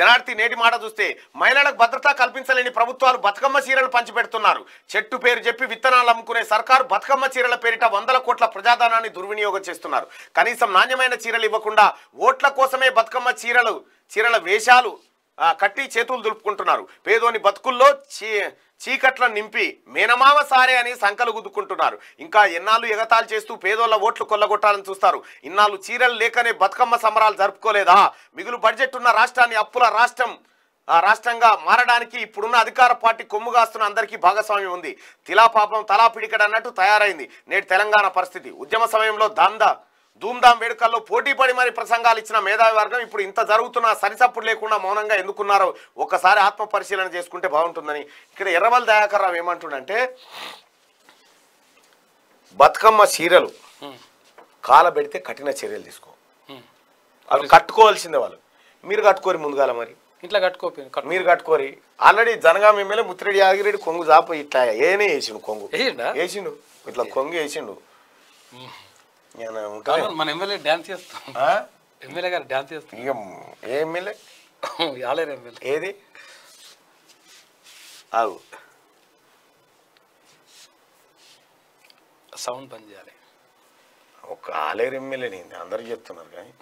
శనార్థి నేటి మాట చూస్తే మహిళలకు భద్రత కల్పించలేని ప్రభుత్వాలు బతుకమ్మ చీరలు పంచిపెడుతున్నారు చెట్టు పేరు చెప్పి విత్తనాలు అమ్ముకునే సర్కారు బతుకమ్మ చీరల పేరిట వందల కోట్ల ప్రజాధనాన్ని దుర్వినియోగం చేస్తున్నారు కనీసం నాణ్యమైన చీరలు ఇవ్వకుండా ఓట్ల కోసమే బతుకమ్మ చీరలు చీరల వేషాలు కట్టి చేతులు దులుపుకుంటున్నారు పేదోని బతుకుల్లో చీ చీకట్లను నింపి మేనమామ సారే అని సంకలు గుద్దుకుంటున్నారు ఇంకా ఎన్నాళ్ళు ఎగతాలు చేస్తూ పేదోళ్ల ఓట్లు కొల్లగొట్టాలని చూస్తారు ఇన్నాళ్ళు చీరలు లేకనే బతుకమ్మ సమరాలు జరుపుకోలేదా మిగులు బడ్జెట్ ఉన్న రాష్ట్రాన్ని అప్పుల రాష్ట్రం రాష్ట్రంగా మారడానికి ఇప్పుడున్న అధికార పార్టీ కొమ్ముగాస్తున్న అందరికీ భాగస్వామ్యం ఉంది తిలాపాపం తలాపిడికడన్నట్టు తలా పిడికడన్నట్టు తయారైంది నేటి తెలంగాణ పరిస్థితి ఉద్యమ సమయంలో దాందా ధూమ్ధామ్ వేడుకల్లో పోటీపడి మరి ప్రసంగాలు ఇచ్చిన మేధావి వర్గం ఇప్పుడు ఇంత జరుగుతున్న సరిసప్పుడు లేకుండా మౌనంగా ఎందుకున్నారో ఒక్కసారి ఆత్మ పరిశీలన చేసుకుంటే బాగుంటుందని ఇక్కడ ఎర్రవల్ దయాకర్ రావు ఏమంటుండంటే బతుకమ్మ చీరలు కాలబెడితే కఠిన చర్యలు తీసుకో అవి కట్టుకోవాల్సిందే వాళ్ళు మీరు కట్టుకోరు ముందుగాల మరి ఇట్లా కట్టుకోపోయింది మీరు కట్టుకోరి ఆల్రెడీ జనగామ ఎమ్మెల్యే ముత్తిరెడ్డి యాగిరెడ్డి కొంగు జాప ఇట్లా ఏనే వేసిండు కొంగు వేసిండు ఇట్లా కొంగు వేసిండు నేను మన ఎమ్మెల్యే ఎమ్మెల్యే గారు ఏది సౌండ్ పని చేయాలి ఒక ఆలేరు ఎమ్మెల్యే అందరూ చెప్తున్నారు కానీ